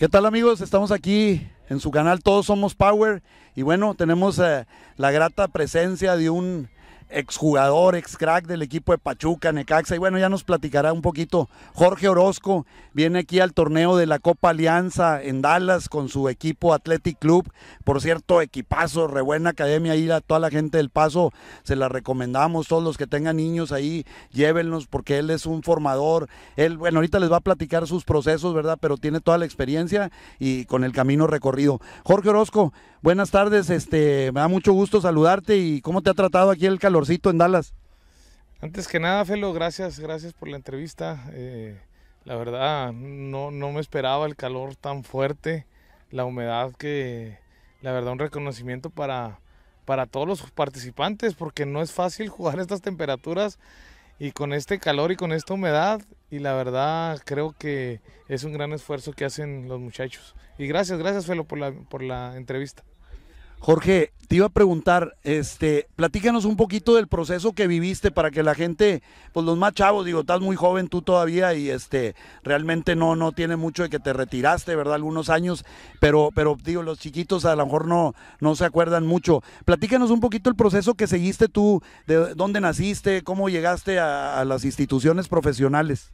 ¿Qué tal amigos? Estamos aquí en su canal Todos Somos Power y bueno, tenemos eh, la grata presencia de un exjugador, ex crack del equipo de Pachuca, Necaxa. Y bueno, ya nos platicará un poquito. Jorge Orozco viene aquí al torneo de la Copa Alianza en Dallas con su equipo Athletic Club. Por cierto, equipazo, Rebuena academia ahí. A toda la gente del Paso se la recomendamos. Todos los que tengan niños ahí, llévenlos porque él es un formador. Él, bueno, ahorita les va a platicar sus procesos, ¿verdad? Pero tiene toda la experiencia y con el camino recorrido. Jorge Orozco, buenas tardes. Este, me da mucho gusto saludarte y cómo te ha tratado aquí el calor en Dallas. Antes que nada, Felo, gracias, gracias por la entrevista. Eh, la verdad, no, no me esperaba el calor tan fuerte, la humedad que, la verdad, un reconocimiento para, para todos los participantes, porque no es fácil jugar estas temperaturas y con este calor y con esta humedad. Y la verdad, creo que es un gran esfuerzo que hacen los muchachos. Y gracias, gracias, Felo, por la, por la entrevista. Jorge, te iba a preguntar, este, platícanos un poquito del proceso que viviste para que la gente, pues los más chavos, digo, estás muy joven tú todavía y este, realmente no, no tiene mucho de que te retiraste, ¿verdad? Algunos años, pero, pero digo, los chiquitos a lo mejor no, no se acuerdan mucho. Platícanos un poquito el proceso que seguiste tú, de dónde naciste, cómo llegaste a, las instituciones profesionales.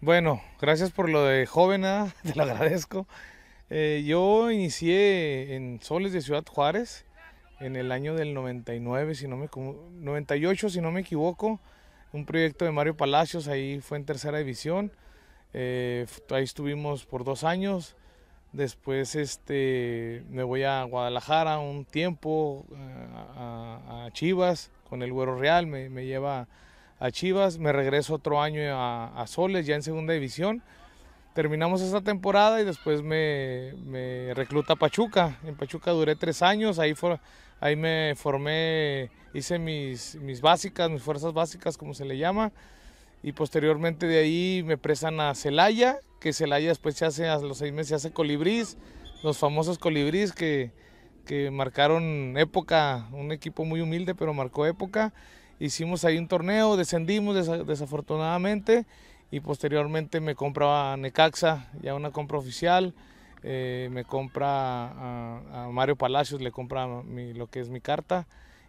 Bueno, gracias por lo de joven, ¿eh? te lo agradezco. Eh, yo inicié en Soles de Ciudad Juárez en el año del 99, si no me, 98, si no me equivoco, un proyecto de Mario Palacios, ahí fue en tercera división, eh, ahí estuvimos por dos años, después este, me voy a Guadalajara un tiempo, eh, a, Chivas, con el Güero Real, me, lleva a Chivas, me regreso otro año a Soles, ya en segunda división, Terminamos esa temporada y después me, recluta Pachuca. En Pachuca duré tres años, ahí, ahí me formé, hice mis, mis básicas, mis fuerzas básicas, como se le llama. Y posteriormente de ahí me presan a Celaya, que Celaya después se hace, a los seis meses se hace Colibrís, los famosos Colibrís que, marcaron época, un equipo muy humilde, pero marcó época. Hicimos ahí un torneo, descendimos desafortunadamente y posteriormente me compra a Necaxa, ya una compra oficial, eh, me compra a, Mario Palacios, le compra lo que es mi carta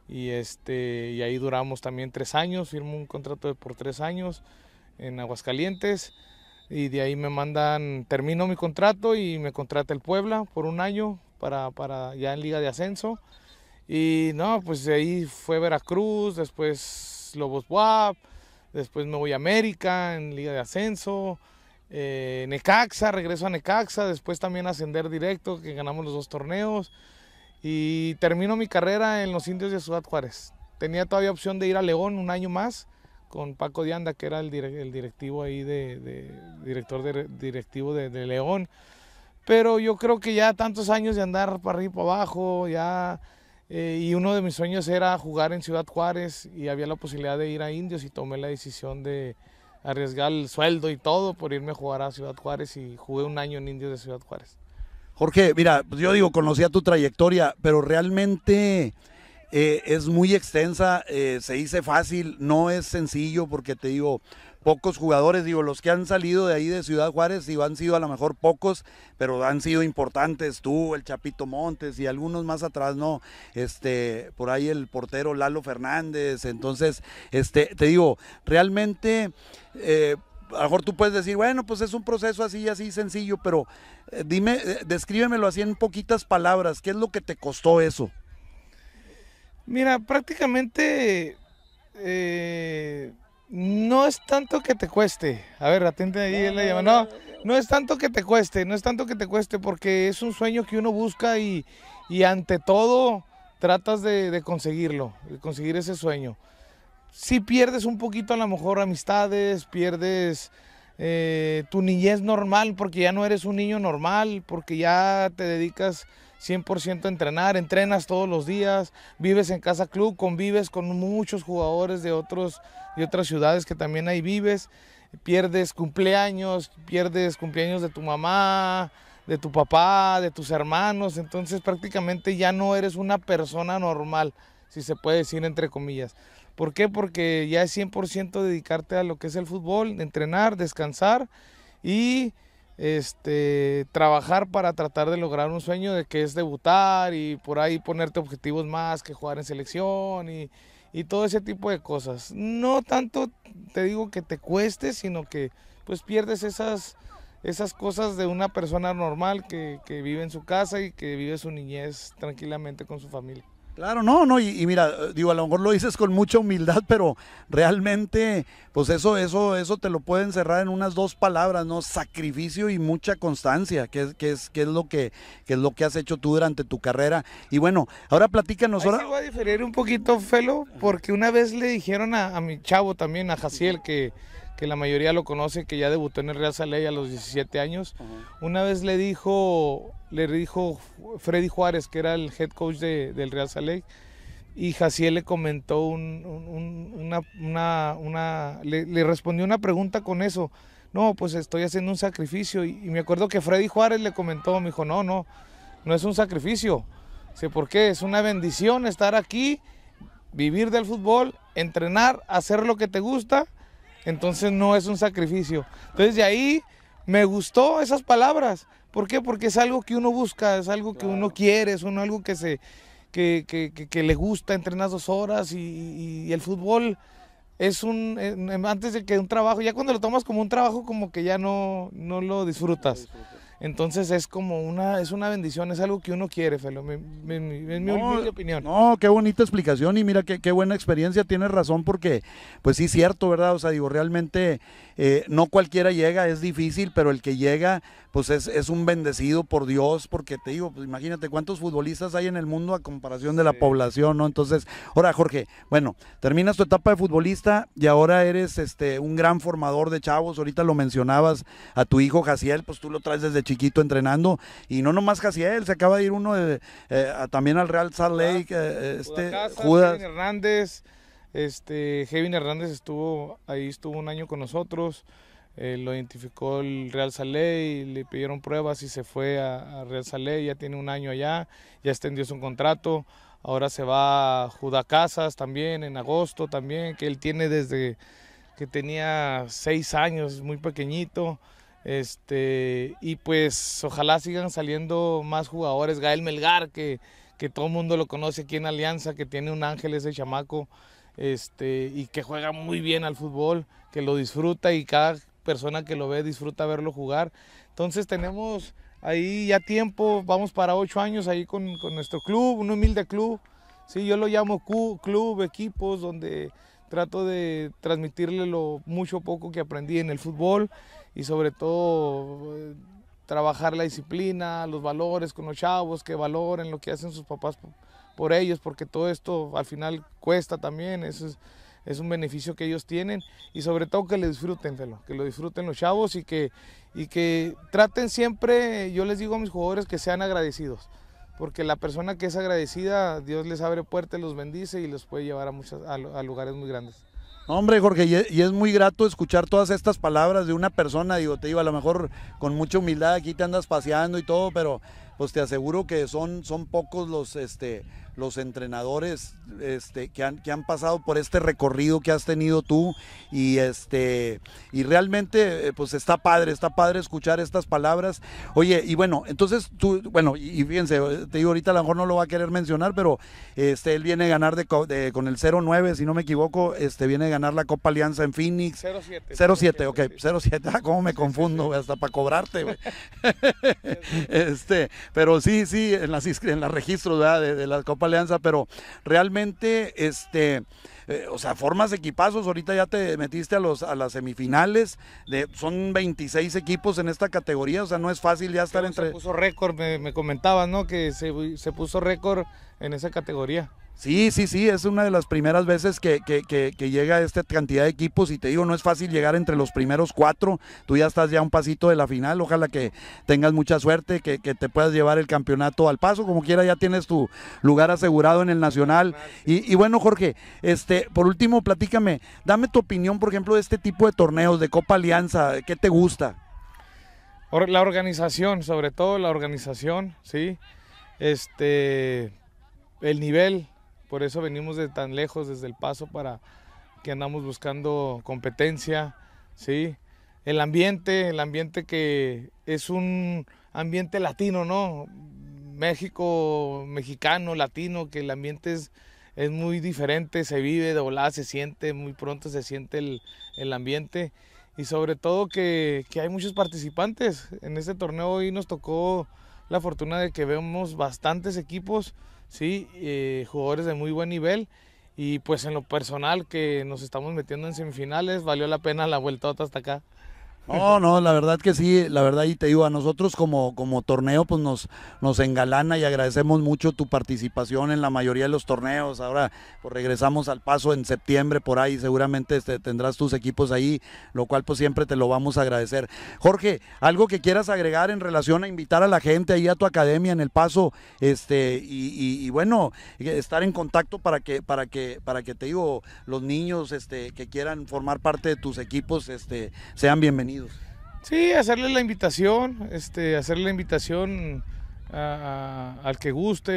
y, este, y ahí duramos también tres años, firmo un contrato por tres años en Aguascalientes y de ahí me mandan, termino mi contrato y me contrata el Puebla por un año para, para ya en Liga de Ascenso. Y no, pues de ahí fue Veracruz, después Lobos Buap, Después me voy a América, en Liga de Ascenso. Eh, Necaxa, regreso a Necaxa, después también ascender directo, que ganamos los dos torneos. Y termino mi carrera en los indios de Ciudad Juárez. Tenía todavía opción de ir a León un año más con Paco Dianda, que era el, directivo ahí de, director directivo de, de León. Pero yo creo que ya tantos años de andar para arriba para abajo, ya eh, y uno de mis sueños era jugar en Ciudad Juárez y había la posibilidad de ir a Indios y tomé la decisión de arriesgar el sueldo y todo por irme a jugar a Ciudad Juárez y jugué un año en Indios de Ciudad Juárez. Jorge, mira, pues yo digo, conocía tu trayectoria, pero realmente eh, es muy extensa, eh, se dice fácil, no es sencillo porque te digo, pocos jugadores, digo, los que han salido de ahí de Ciudad Juárez, digo, han sido a lo mejor pocos, pero han sido importantes, tú, el Chapito Montes y algunos más atrás, ¿no? Este, por ahí el portero Lalo Fernández, entonces, este, te digo, realmente... Eh, a lo mejor tú puedes decir, bueno, pues es un proceso así, así sencillo, pero eh, dime, eh, descríbemelo así en poquitas palabras, ¿qué es lo que te costó eso? Mira, prácticamente eh, no es tanto que te cueste. A ver, atente ahí llama. No, no es tanto que te cueste, no es tanto que te cueste, porque es un sueño que uno busca y, y ante todo tratas de, conseguirlo, de conseguir ese sueño. Si pierdes un poquito a lo mejor amistades, pierdes eh, tu niñez normal, porque ya no eres un niño normal, porque ya te dedicas 100% entrenar, entrenas todos los días, vives en casa club, convives con muchos jugadores de, otros, otras ciudades que también ahí vives, pierdes cumpleaños, pierdes cumpleaños de tu mamá, de tu papá, de tus hermanos, entonces prácticamente ya no eres una persona normal, si se puede decir entre comillas. ¿Por qué? Porque ya es 100% dedicarte a lo que es el fútbol, entrenar, descansar y este, trabajar para tratar de lograr un sueño de que es debutar y por ahí ponerte objetivos más que jugar en selección y, todo ese tipo de cosas. No tanto te digo que te cueste, sino que pues pierdes esas, esas cosas de una persona normal que vive en su casa y que vive su niñez tranquilamente con su familia. Claro, no, no, y, mira, digo, a lo mejor lo dices con mucha humildad, pero realmente, pues eso, eso, eso te lo pueden cerrar en unas dos palabras, ¿no? Sacrificio y mucha constancia, que es, que es, que es lo que, es lo que has hecho tú durante tu carrera. Y bueno, ahora platícanos ahora. va voy a diferir un poquito, Felo, porque una vez le dijeron a, a mi chavo también, a Jaciel, que que la mayoría lo conoce, que ya debutó en el Real Saley a los 17 años. Una vez le dijo, le dijo Freddy Juárez, que era el head coach del Real Saley, y Jaciel le comentó una, le, respondió una pregunta con eso. No, pues estoy haciendo un sacrificio. Y, me acuerdo que Freddy Juárez le comentó, me dijo, no, no, no es un sacrificio. Sé por qué, es una bendición estar aquí, vivir del fútbol, entrenar, hacer lo que te gusta entonces no es un sacrificio. Entonces de ahí me gustó esas palabras. ¿Por qué? Porque es algo que uno busca, es algo que uno quiere, es algo que, se, le gusta entrenar dos horas y, el fútbol es un eh, antes de que un trabajo, ya cuando lo tomas como un trabajo como que ya No lo disfrutas. Entonces es como una, es una bendición, es algo que uno quiere, Felo, es mi opinión. No, qué bonita explicación y mira qué, qué, buena experiencia, tienes razón porque, pues sí, cierto, ¿verdad? O sea, digo, realmente eh, no cualquiera llega, es difícil, pero el que llega, pues es, es, un bendecido por Dios, porque te digo, pues imagínate cuántos futbolistas hay en el mundo a comparación de la población, ¿no? Entonces, ahora Jorge, bueno, terminas tu etapa de futbolista y ahora eres este un gran formador de chavos, ahorita lo mencionabas a tu hijo Jaciel, pues tú lo traes desde chiquito entrenando, y no nomás Jaciel, se acaba de ir uno de, eh, también al Real Salt Lake, eh, este, Judas. Hernández, este, Kevin Hernández estuvo, ahí estuvo un año con nosotros, eh, lo identificó el Real Salé y le pidieron pruebas y se fue a, Real Salé, ya tiene un año allá, ya extendió su contrato, ahora se va a Casas también en agosto también, que él tiene desde que tenía seis años, muy pequeñito. Este, y pues ojalá sigan saliendo más jugadores. Gael Melgar, que, que todo el mundo lo conoce aquí en Alianza, que tiene un ángel ese chamaco, este, y que juega muy bien al fútbol, que lo disfruta y cada persona que lo ve disfruta verlo jugar. Entonces tenemos ahí ya tiempo, vamos para ocho años ahí con, con nuestro club, un humilde club. Sí, yo lo llamo club, equipos, donde trato de transmitirle lo mucho poco que aprendí en el fútbol y sobre todo eh, trabajar la disciplina, los valores con los chavos, que valoren lo que hacen sus papás por ellos, porque todo esto al final cuesta también. Eso es, es un beneficio que ellos tienen y sobre todo que lo disfruten, que lo disfruten los chavos y que, y que traten siempre, yo les digo a mis jugadores que sean agradecidos, porque la persona que es agradecida, Dios les abre puertas, los bendice y los puede llevar a, muchas, lugares muy grandes. Hombre, Jorge, y es muy grato escuchar todas estas palabras de una persona, digo, te digo, a lo mejor con mucha humildad aquí te andas paseando y todo, pero pues te aseguro que son, son pocos los, este, los entrenadores este, que, han, que han pasado por este recorrido que has tenido tú y, este, y realmente eh, pues está padre, está padre escuchar estas palabras. Oye, y bueno, entonces tú, bueno, y, fíjense, te digo ahorita a lo mejor no lo va a querer mencionar, pero este, él viene a ganar con el 0-9, si no me equivoco, este, viene a ganar la Copa Alianza en Phoenix. 0-7. 0-7, ok, 0-7, ah, cómo me confundo, hasta para cobrarte, este, pero sí, sí, en las, en registros De, de la Copa Alianza, pero realmente, este, eh, o sea, formas equipazos, ahorita ya te metiste a, los, a las semifinales, de, son 26 equipos en esta categoría, o sea, no es fácil ya estar entre... Se puso récord, me, me comentabas, ¿no? Que se puso récord en esa categoría. Sí, sí, sí, es una de las primeras veces que, que, que, llega esta cantidad de equipos y te digo, no es fácil llegar entre los primeros cuatro, tú ya estás ya un pasito de la final, ojalá que tengas mucha suerte, que, te puedas llevar el campeonato al paso, como quiera ya tienes tu lugar asegurado en el Nacional. Y, bueno, Jorge, este, por último, platícame, dame tu opinión, por ejemplo, de este tipo de torneos, de Copa Alianza, ¿qué te gusta? La organización, sobre todo la organización, sí, este, el nivel, por eso venimos de tan lejos desde el paso para que andamos buscando competencia, ¿sí? El ambiente, el ambiente que es un ambiente latino, ¿no? México, mexicano, latino, que el ambiente es, muy diferente, se vive de se siente, muy pronto se siente el, ambiente y sobre todo que, que, hay muchos participantes. En este torneo y nos tocó la fortuna de que vemos bastantes equipos ¿sí? Eh, jugadores de muy buen nivel y pues en lo personal que nos estamos metiendo en semifinales, valió la pena la vuelta hasta acá. No, no, la verdad que sí, la verdad y te digo, a nosotros como, como torneo pues nos, nos engalana y agradecemos mucho tu participación en la mayoría de los torneos. Ahora pues regresamos al paso en septiembre por ahí, seguramente este, tendrás tus equipos ahí, lo cual pues siempre te lo vamos a agradecer. Jorge, algo que quieras agregar en relación a invitar a la gente ahí a tu academia en el paso, este, y, y bueno, eh, estar en contacto para que, para que, para que te digo, los niños este, que quieran formar parte de tus equipos este, sean bienvenidos. Sí, hacerle la invitación, este, hacerle la invitación al que guste.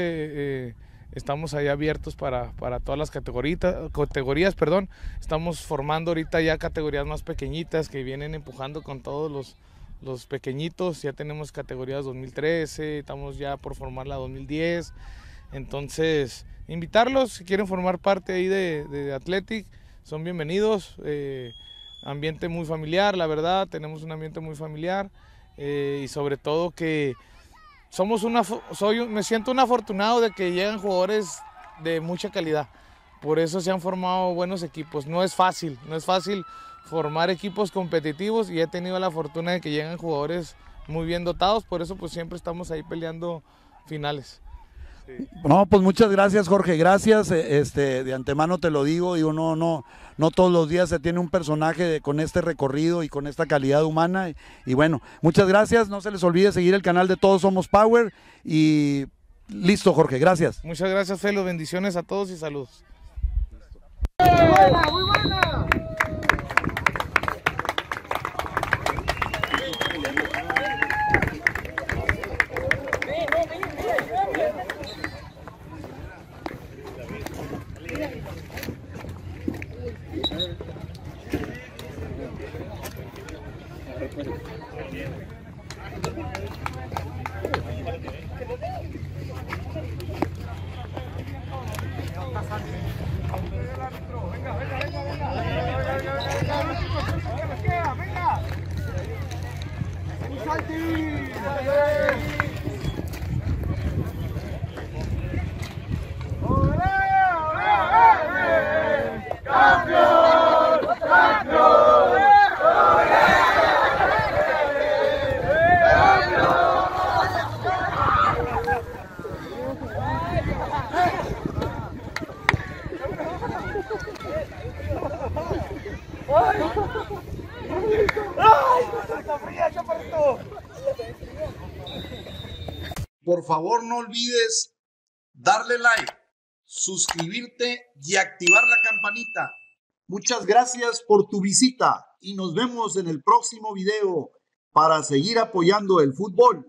Eh, estamos ahí abiertos para, todas las categorías, perdón. Estamos formando ahorita ya categorías más pequeñitas que vienen empujando con todos los, pequeñitos. Ya tenemos categorías 2013, estamos ya por formar la 2010. Entonces, invitarlos si quieren formar parte ahí de, de Athletic, son bienvenidos. Eh, ambiente muy familiar, la verdad, tenemos un ambiente muy familiar eh, y sobre todo que somos una, soy, me siento un afortunado de que lleguen jugadores de mucha calidad. Por eso se han formado buenos equipos. No es fácil, no es fácil formar equipos competitivos y he tenido la fortuna de que lleguen jugadores muy bien dotados. Por eso pues siempre estamos ahí peleando finales. No, pues muchas gracias, Jorge. Gracias. E, este, de antemano te lo digo, y no, no, no todos los días se tiene un personaje con este recorrido y con esta calidad humana. Y, bueno, muchas gracias. No se les olvide seguir el canal de Todos Somos Power. Y listo, Jorge. Gracias. Muchas gracias, Felo. Bendiciones a todos y saludos. favor no olvides darle like, suscribirte y activar la campanita. Muchas gracias por tu visita y nos vemos en el próximo video para seguir apoyando el fútbol